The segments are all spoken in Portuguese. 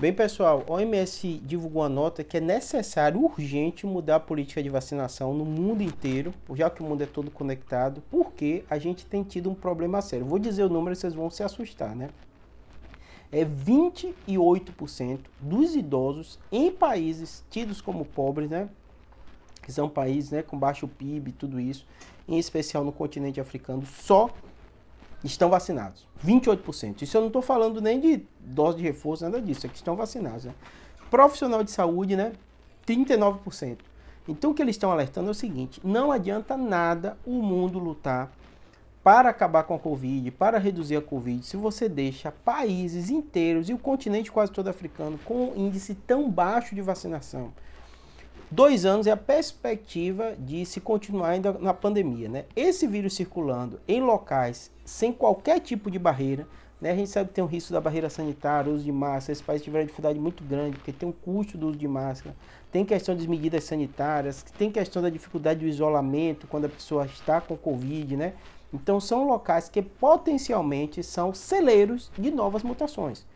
Bem, pessoal, a OMS divulgou a nota que é necessário, urgente, mudar a política de vacinação no mundo inteiro, já que o mundo é todo conectado, porque a gente tem tido um problema sério. Vou dizer o número, vocês vão se assustar, né? É 28% dos idosos em países tidos como pobres, né? Que são países né, com baixo PIB, e tudo isso, em especial no continente africano, só estão vacinados. 28%. Isso eu não estou falando nem de dose de reforço, nada disso. É que estão vacinados. Né? Profissional de saúde, né? 39%. Então o que eles estão alertando é o seguinte: não adianta nada o mundo lutar para acabar com a Covid, para reduzir a Covid, se você deixa países inteiros e o continente quase todo africano com um índice tão baixo de vacinação. Dois anos é a perspectiva de se continuar ainda na pandemia, né? Esse vírus circulando em locais sem qualquer tipo de barreira, né? A gente sabe que tem um risco da barreira sanitária, uso de máscara. Esse país tiver uma dificuldade muito grande, porque tem um custo do uso de máscara. Tem questão das medidas sanitárias, tem questão da dificuldade do isolamento quando a pessoa está com Covid, né? Então são locais que potencialmente são celeiros de novas mutações.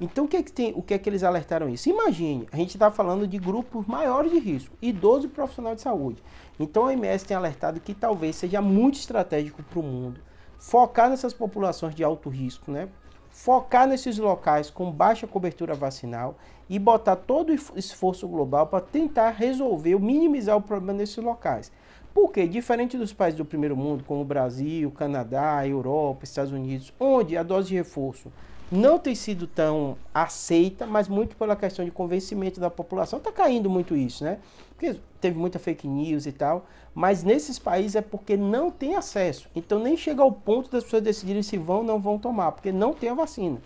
Então, o que, é que tem, o que é que eles alertaram isso? Imagine, a gente está falando de grupos maiores de risco, idoso e profissional de saúde. Então, a OMS tem alertado que talvez seja muito estratégico para o mundo focar nessas populações de alto risco, né? focar nesses locais com baixa cobertura vacinal e botar todo o esforço global para tentar resolver ou minimizar o problema nesses locais. Porque, diferente dos países do primeiro mundo, como o Brasil, Canadá, Europa, Estados Unidos, onde a dose de reforço não tem sido tão aceita, mas muito pela questão de convencimento da população. Está caindo muito isso, né? Porque teve muita fake news e tal. Mas nesses países é porque não tem acesso. Então nem chega ao ponto das pessoas decidirem se vão ou não vão tomar, porque não tem a vacina.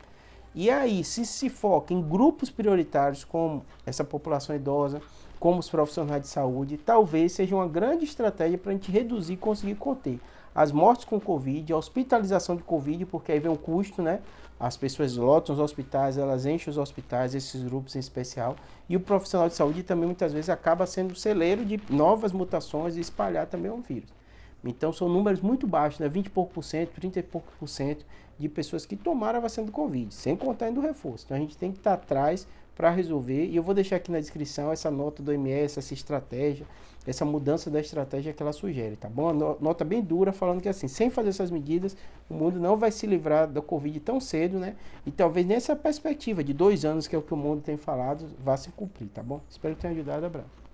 E aí, se se foca em grupos prioritários, como essa população idosa, como os profissionais de saúde, talvez seja uma grande estratégia para a gente reduzir e conseguir conter as mortes com Covid, a hospitalização de Covid, porque aí vem o custo, né? As pessoas lotam os hospitais, elas enchem os hospitais, esses grupos em especial. E o profissional de saúde também muitas vezes acaba sendo celeiro de novas mutações e espalhar também o vírus. Então são números muito baixos, né? 20 e pouco por cento, 30 e pouco por cento de pessoas que tomaram a vacina do Covid, sem contar ainda o reforço. Então a gente tem que estar tá atrás para resolver. E eu vou deixar aqui na descrição essa nota do MS, essa estratégia, essa mudança da estratégia que ela sugere, tá bom? Nota bem dura falando que assim, sem fazer essas medidas, o mundo não vai se livrar da Covid tão cedo, né? E talvez nessa perspectiva de dois anos, que é o que o mundo tem falado, vá se cumprir, tá bom? Espero que tenha ajudado, abraço.